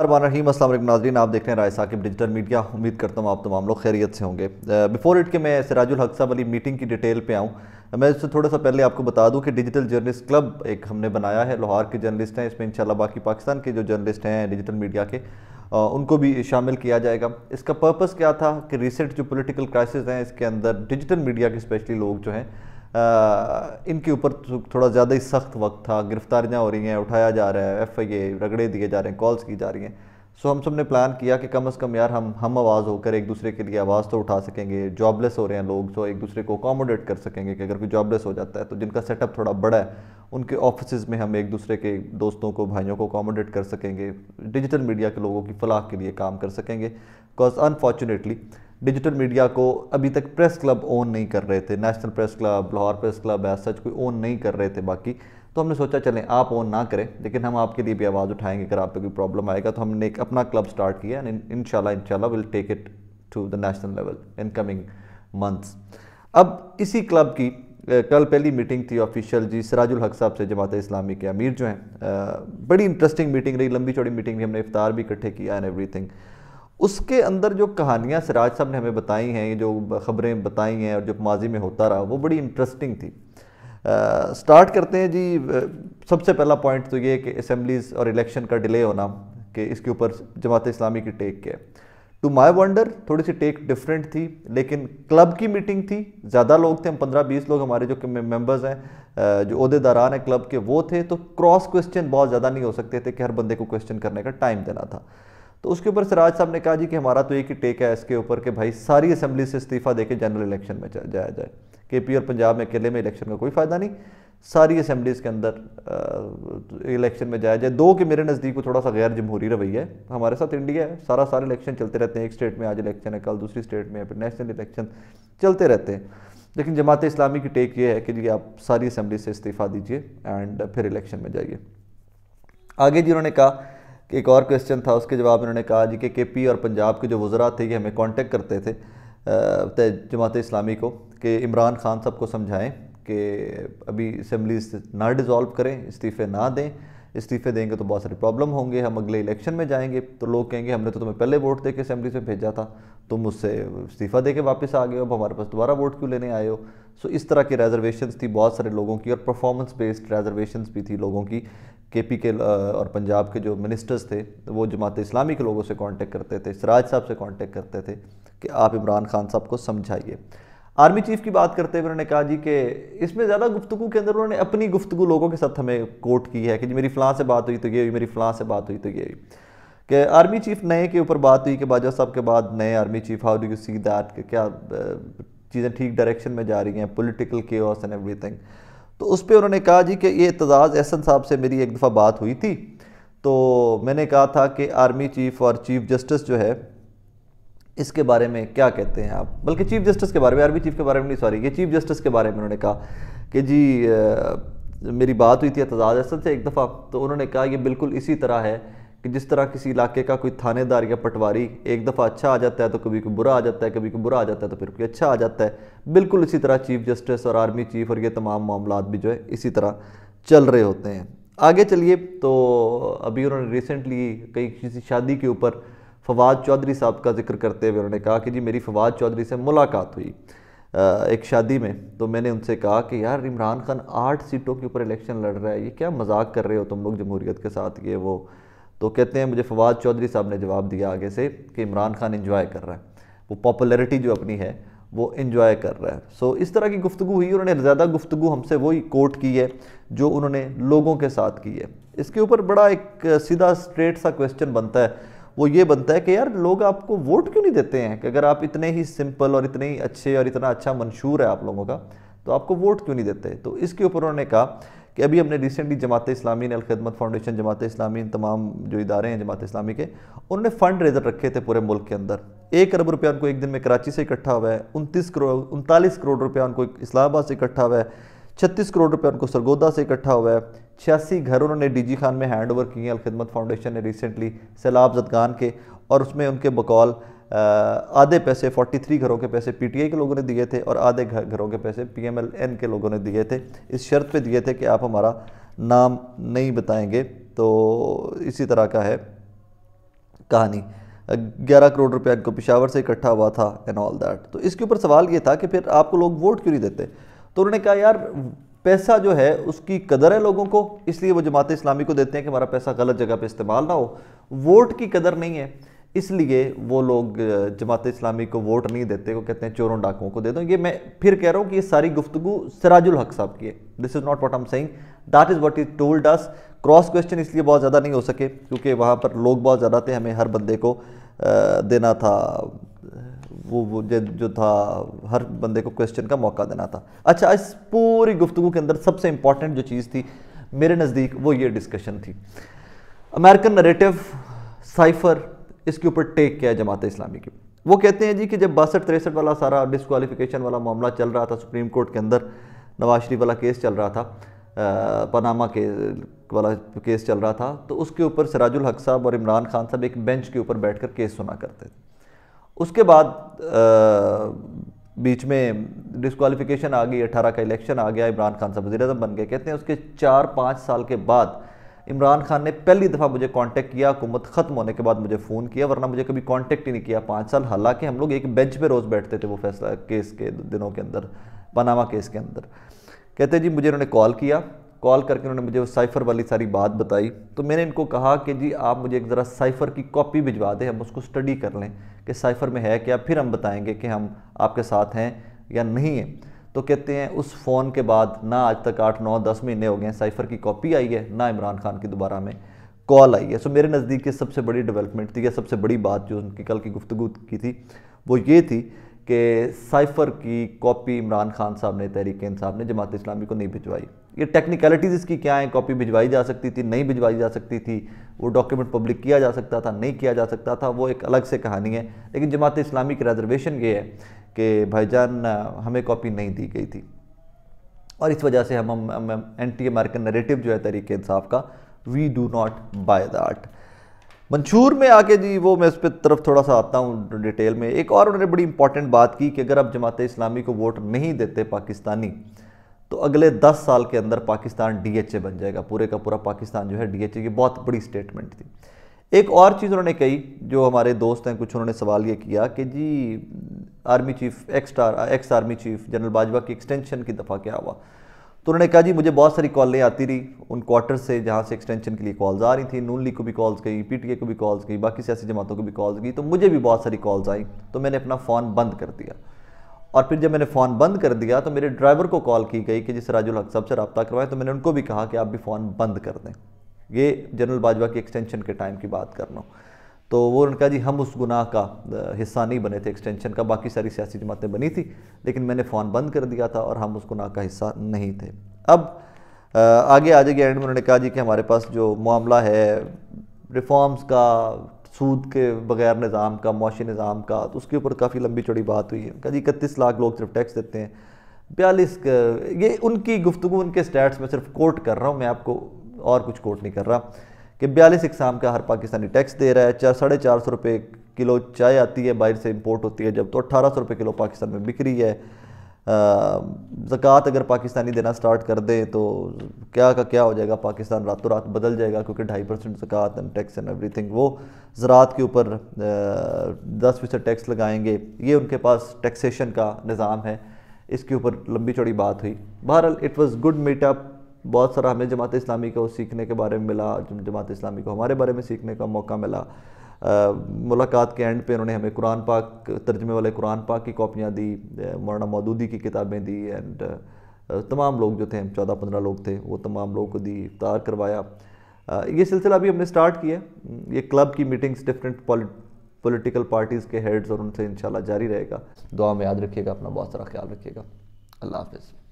urban रहीम असल नाजरीन आप देख रहे हैं राय साकिब डिजिटल मीडिया उम्मीद करता हूँ आप तमाम लोग खैरियत से होंगे बिफोर इट के मैं सिराजुल हक साहब वाली मीटिंग की डिटेल पे आऊँ मैं इससे थोड़ा सा पहले आपको बता दूं कि डिजिटल जर्नलिस्ट क्लब एक हमने बनाया है लाहौर के जर्नलिस्ट हैं इसमें इनशाला बाकी पाकिस्तान के जो जर्नलिस्ट हैं डिजिटल मीडिया के उनको भी शामिल किया जाएगा इसका पर्पज़ क्या था कि रिसेंट जो पोलिटिकल क्राइसिस हैं इसके अंदर डिजिटल मीडिया के स्पेशली लोग जो हैं इनके ऊपर तो थोड़ा ज़्यादा ही सख्त वक्त था गिरफ्तारियाँ हो रही हैं उठाया जा रहा है एफ आई ए रगड़े दिए जा रहे हैं कॉल्स की जा रही हैं सो हम सब ने प्लान किया कि कम अज़ कम यार हम हम आवाज़ होकर एक दूसरे के लिए आवाज़ तो उठा सकेंगे जॉबलेस हो रहे हैं लोग तो एक दूसरे को अकोमोडेट कर सकेंगे कि अगर कोई जॉबलेस हो जाता है तो जिनका सेटअप थोड़ा बड़ा है उनके ऑफिस में हम एक दूसरे के दोस्तों को भाइयों को अकोमोडेट कर सकेंगे डिजिटल मीडिया के लोगों की फलाह के लिए काम कर सकेंगे बिकॉज अनफॉर्चुनेटली डिजिटल मीडिया को अभी तक प्रेस क्लब ओन नहीं कर रहे थे national press club Lahore press club ऐसा सच कोई ओन नहीं कर रहे थे बाकी तो हमने सोचा चलें आप ओन ना करें लेकिन हम आपके लिए भी आवाज़ उठाएंगे अगर आप पे कोई प्रॉब्लम आएगा तो हमने एक अपना क्लब स्टार्ट किया एंड इन शाला will take it to the national level in coming months अब इसी क्लब की कल पहली मीटिंग थी ऑफिशियल जी सराजुल हक साहब से जमात इस्लामी के अमीर जो हैं बड़ी इंटरेस्टिंग मीटिंग रही लंबी चौड़ी मीटिंग रही हमने इफ्तार भी इकट्ठे किया एंड एवरीथिंग उसके अंदर जो कहानियाँ सिराज साहब ने हमें बताई हैं जो ख़बरें बताई हैं और जो माजी में होता रहा वो बड़ी इंटरेस्टिंग थी स्टार्ट करते हैं जी सबसे पहला पॉइंट तो ये कि असम्बलीज और इलेक्शन का डिले होना कि इसके ऊपर जमात इस्लामी की टेक क्या है टू माई वंडर थोड़ी सी टेक डिफरेंट थी लेकिन क्लब की मीटिंग थी ज़्यादा लोग थे हम पंद्रह बीस लोग हमारे जो मेंबर्स हैं जो अहदेदारान हैं क्लब के वो थे तो क्रॉस क्वेश्चन बहुत ज़्यादा नहीं हो सकते थे कि हर बंदे को क्वेश्चन करने का टाइम देना था तो उसके ऊपर सिराज साहब ने कहा जी कि हमारा तो एक ही टेक है इसके ऊपर कि भाई सारी असम्बली से इस्तीफ़ा देके जनरल इलेक्शन में जाया जाए के पी और पंजाब में अकेले में इलेक्शन का कोई फ़ायदा नहीं सारी असम्बलीज़ के अंदर इलेक्शन में जाया जाए दो के मेरे नज़दीक को थोड़ा सा गैर जमहूरी रवैया है हमारे साथ इंडिया है सारा सारे इलेक्शन चलते रहते हैं एक स्टेट में आज इलेक्शन है कल दूसरी स्टेट में फिर नेशनल इलेक्शन चलते रहते हैं लेकिन जमात इस्लामी की टेक ये है कि जी आप सारी असम्बली से इस्तीफ़ा दीजिए एंड फिर इलेक्शन में जाइए आगे जी उन्होंने कहा एक और क्वेश्चन था उसके जवाब में उन्होंने कहा जी कि के पी और पंजाब के जो वज़रा थे ये हमें कांटेक्ट करते थे जमात इस्लामी को कि इमरान खान साहब को समझाएं कि अभी इसम्बलीज ना डिज़ोल्व करें इस्तीफ़े ना दें इस्तीफ़े देंगे तो बहुत सारी प्रॉब्लम होंगे हम अगले इलेक्शन में जाएंगे तो लोग कहेंगे हमने तो तुम्हें पहले वोट दे के असम्बली से भेजा था तुम उससे इस्तीफ़ा दे के वापस आ गए हो अब हमारे पास दोबारा वोट क्यों लेने आए हो सो इस तरह की रेजर्वेशन थी बहुत सारे लोगों की और परफॉर्मेंस बेस्ड रेजर्वेशन भी थी लोगों की के पी के और पंजाब के जो मिनिस्टर्स थे तो वो जमात इस्लामी के लोगों से कांटेक्ट करते थे सराज साहब से कांटेक्ट करते थे कि आप इमरान खान साहब को समझाइए आर्मी चीफ की बात करते हुए उन्होंने कहा जी कि इसमें ज़्यादा गुफ्तु के अंदर उन्होंने अपनी गुफ्तु लोगों के साथ हमें कोट की है कि जी मेरी फ़लाँ से बात हुई तो ये हुई मेरी फ़लाँ से बात हुई तो ये हुई कि आर्मी चीफ नए के ऊपर बात हुई कि बाजवा साहब के बाद नए army chief how do you see that क्या चीज़ें ठीक डायरेक्शन में जा रही हैं पोलिटिकल के एंड एवरी थिंग तो उस पर उन्होंने कहा जी कि ये एतजाज़ एहसन साहब से मेरी एक दफ़ा बात हुई थी तो मैंने कहा था कि आर्मी चीफ़ और चीफ़ जस्टिस जो है इसके बारे में क्या कहते हैं आप बल्कि चीफ़ जस्टिस के बारे में आर्मी चीफ़ के बारे में नहीं सॉरी ये चीफ़ जस्टिस के बारे में उन्होंने कहा कि जी आ, मेरी बात हुई थी एतजाज़ एहसन से एक दफ़ा तो उन्होंने कहा यह बिल्कुल इसी तरह है कि जिस तरह किसी इलाके का कोई थानेदार या पटवारी एक दफ़ा अच्छा आ जाता है तो कभी कोई बुरा आ जाता है कभी कोई बुरा आ जाता है तो फिर कोई अच्छा आ जाता है बिल्कुल इसी तरह चीफ जस्टिस और आर्मी चीफ और ये तमाम मामला भी जो है इसी तरह चल रहे होते हैं आगे चलिए तो अभी उन्होंने रिसेंटली कई किसी शादी के ऊपर फवाद चौधरी साहब का जिक्र करते हुए उन्होंने कहा कि जी मेरी फवाद चौधरी से मुलाकात हुई एक शादी में तो मैंने उनसे कहा कि यार इमरान खान आठ सीटों के ऊपर इलेक्शन लड़ रहा है ये क्या मजाक कर रहे हो तुम लोग जमहूरियत के साथ ये वो तो कहते हैं मुझे फवाद चौधरी साहब ने जवाब दिया आगे से कि इमरान खान इंजॉय कर रहा है वो पॉपुलैरिटी जो अपनी है वो इन्जॉय कर रहा है सो इस तरह की गुफ्तु हुई उन्होंने ज़्यादा गुफ्तु हमसे वही कोट की है जो उन्होंने लोगों के साथ की है इसके ऊपर बड़ा एक सीधा स्ट्रेट सा क्वेश्चन बनता है वो ये बनता है कि यार लोग आपको वोट क्यों नहीं देते हैं कि अगर आप इतने ही सिंपल और इतने ही अच्छे और इतना अच्छा मंशूर है आप लोगों का तो आपको वोट क्यों नहीं देते तो इसके ऊपर उन्होंने कहा कि अभी हमने रिसेंटली जमात इस्लामी ने अलखदमत फाउंडेशन जमात इस्लामी इन तमाम जो इदारे हैं जमात इस्लामी के उन्होंने फ़ंड रेजर रखे थे पूरे मुल्क के अंदर एक अरब रुपया उनको एक दिन में कराची से इकट्ठा हुआ है उनतीस करोड़ उनतालीस करोड़ रुपया उनको इस्लामाबाद से इकट्ठा हुआ है छत्तीस करोड़ रुपया उनको सरगोदा से इकट्ठा हुआ है छियासी घर उन्होंने डी जी खान में हैंड ओवर किए हैं अलखदमत फाउंडेशन ने रिसेंटली सैलाब जदगान के और उसमें उनके बकौल आधे पैसे 43 घरों के पैसे पीटीआई के लोगों ने दिए थे और आधे घरों के पैसे पीएमएलएन के लोगों ने दिए थे इस शर्त पे दिए थे कि आप हमारा नाम नहीं बताएंगे तो इसी तरह का है कहानी 11 करोड़ रुपया इनको पिशावर से इकट्ठा हुआ था एंड ऑल दैट तो इसके ऊपर सवाल ये था कि फिर आपको लोग वोट क्यों नहीं देते तो उन्होंने कहा यार पैसा जो है उसकी कदर है लोगों को इसलिए वो जमात इस्लामी को देते हैं कि हमारा पैसा गलत जगह पे इस्तेमाल ना हो वोट की कदर नहीं है इसलिए वो लोग जमात इस्लामी को वोट नहीं देते वो कहते हैं चोरों डाकुओं को दे दो ये मैं फिर कह रहा हूँ कि ये सारी गुफ्तु सराजुल हक साहब की है this is not what am saying that is what is told us cross question इसलिए बहुत ज़्यादा नहीं हो सके क्योंकि वहाँ पर लोग बहुत ज़्यादा थे हमें हर बंदे को देना था वो वो जो था हर बंदे को क्वेश्चन का मौका देना था अच्छा इस पूरी गुफ्तु के अंदर सबसे इम्पॉर्टेंट जो चीज़ थी मेरे नज़दीक वो ये डिस्कशन थी अमेरिकन नरेटिव साइफर इसके ऊपर टेक किया है जमात इस्लामी की वो कहते हैं जी कि जब बासठ तिरसठ वाला सारा डिसकॉलीफिकेशन वाला मामला चल रहा था सुप्रीम कोर्ट के अंदर नवाज शरीफ वाला केस चल रहा था पनामा के वाला केस चल रहा था तो उसके ऊपर सराजुल हक साहब और इमरान खान साहब एक बेंच के ऊपर बैठकर केस सुना करते थे उसके बाद आ, बीच में डिसकॉलीफिकेशन आ गई अठारह का इलेक्शन आ गया इमरान खान साहब वजी बन गए कहते हैं उसके चार पाँच साल के बाद इमरान खान ने पहली दफ़ा मुझे कांटेक्ट किया हुकूमत ख़त्म होने के बाद मुझे फ़ोन किया वरना मुझे कभी कांटेक्ट ही नहीं किया पाँच साल हालांकि हम लोग एक बेंच पे रोज़ बैठते थे वो फैसला केस के दिनों के अंदर पनामा केस के अंदर कहते जी मुझे उन्होंने कॉल किया कॉल करके उन्होंने मुझे साइफ़र वाली सारी बात बताई तो मैंने इनको कहा कि जी आप मुझे एक ज़रा साइफ़र की कॉपी भिजवा दें हम उसको स्टडी कर लें कि साइफ़र में है क्या फिर हम बताएँगे कि हम आपके साथ हैं या नहीं हैं तो कहते हैं उस फ़ोन के बाद ना आज तक आठ नौ दस महीने हो गए साइफर की कॉपी आई है ना इमरान खान की दोबारा में कॉल आई है सो मेरे नज़दीक ये सबसे बड़ी डेवलपमेंट थी या सबसे बड़ी बात जो उनकी कल की गुफ्तु की थी वो ये थी कि साइफर की कॉपी इमरान खान साहब ने तहरीक साहब ने जमात इस्लामी को नहीं भिजवाई ये टेक्निकलिटीज़ इसकी क्या हैं कॉपी भिजवाई जा सकती थी नहीं भिजवाई जा सकती थी वो डॉक्यूमेंट पब्लिक किया जा सकता था नहीं किया जा सकता था वो एक अलग से कहानी है लेकिन जमात इस्लामी की रिजर्वेशन ये है कि भाईजान हमें कॉपी नहीं दी गई थी और इस वजह से हम हम, हम एंटी अमेरिकन नरेटिव जो है तरीके इंसाफ का we do not buy that मंशूर में आके जी वो मैं इस पर तरफ थोड़ा सा आता हूँ डिटेल में एक और उन्होंने बड़ी इंपॉर्टेंट बात की कि अगर आप जमात इस्लामी को वोट नहीं देते पाकिस्तानी तो अगले 10 साल के अंदर पाकिस्तान डीएचए बन जाएगा पूरे का पूरा पाकिस्तान जो है डीएचए की बहुत बड़ी स्टेटमेंट थी एक और चीज़ उन्होंने कही जो हमारे दोस्त हैं कुछ उन्होंने सवाल ये किया कि जी army chief ex ex army chief general Bajwa की एक्सटेंशन की दफ़ा क्या हुआ तो उन्होंने कहा जी मुझे बहुत सारी कॉलें आती रही उन क्वार्टर से जहाँ से एक्सटेंशन के लिए कॉल्स आ रही थी नून लीग को भी कॉल्स गई पी को भी कॉल्स गई बाकी सियासी जमातों को भी कॉल्स गई तो मुझे भी बहुत सारी कॉल्स आई तो मैंने अपना फ़ोन बंद कर दिया और फिर जब मैंने फ़ोन बंद कर दिया तो मेरे ड्राइवर को कॉल की गई कि जिस राजुल हक साहब से रबता करवाएं तो मैंने उनको भी कहा कि आप भी फ़ोन बंद कर दें ये जनरल बाजवा की एक्सटेंशन के टाइम की बात कर रहा हूँ तो वो उनका कहा जी हम उस गुनाह का हिस्सा नहीं बने थे एक्सटेंशन का बाकी सारी सियासी जमातें बनी थी लेकिन मैंने फ़ोन बंद कर दिया था और हम उस गुनाह का हिस्सा नहीं थे अब आगे आ जाएगी एंड में उन्होंने कहा जी कि हमारे पास जो मामला है रिफॉर्म्स का सूद के बगैर निज़ाम का मुशी निज़ाम का तो उसके ऊपर काफ़ी लंबी चौड़ी बात हुई है कहा जी इकतीस लाख लोग सिर्फ टैक्स देते हैं बयालीस ये उनकी गुफ्तु उनके स्टैट्स में सिर्फ कोट कर रहा हूँ मैं आपको और कुछ कोट नहीं कर रहा कि बयालीस इकसाम का हर पाकिस्तानी टैक्स दे रहा है चार साढ़े चार सौ रुपये किलो चाय आती है बाहर से इम्पोर्ट होती है जब तो अट्ठारह सौ रुपये किलो पाकिस्तान में बिक रही है ज़क़़त अगर पाकिस्तानी देना स्टार्ट कर दे तो क्या का क्या हो जाएगा पाकिस्तान रातों रात बदल जाएगा क्योंकि ढाई परसेंट ज़क़़त एंड टैक्स एंड एवरीथिंग वो ज़रात के ऊपर दस फीसद टैक्स लगाएंगे ये उनके पास टैक्सेशन का निज़ाम है इसके ऊपर लंबी चौड़ी बात हुई बहरहाल इट वॉज़ गुड मीटअप बहुत सारा हमें जमात इस्लामी को सीखने के बारे में मिला जमात इस्लामी को हमारे बारे में सीखने का मौका मिला मुलाकात के एंड पे उन्होंने हमें कुरान पाक तर्जमे वाले कुरान पाक की कापियाँ दी मौलाना मौदूदी की किताबें दी एंड तमाम लोग जो थे चौदह पंद्रह लोग थे वो तमाम लोगों को दी इफ्तार करवाया ये सिलसिला अभी हमने स्टार्ट किया ये क्लब की मीटिंग्स डिफरेंट पॉलिटिकल पार्टीज़ के हेड्स और उनसे इंशाल्लाह जारी रहेगा दुआ में याद रखिएगा अपना बहुत सारा ख्याल रखिएगा अल्लाह हाफिज़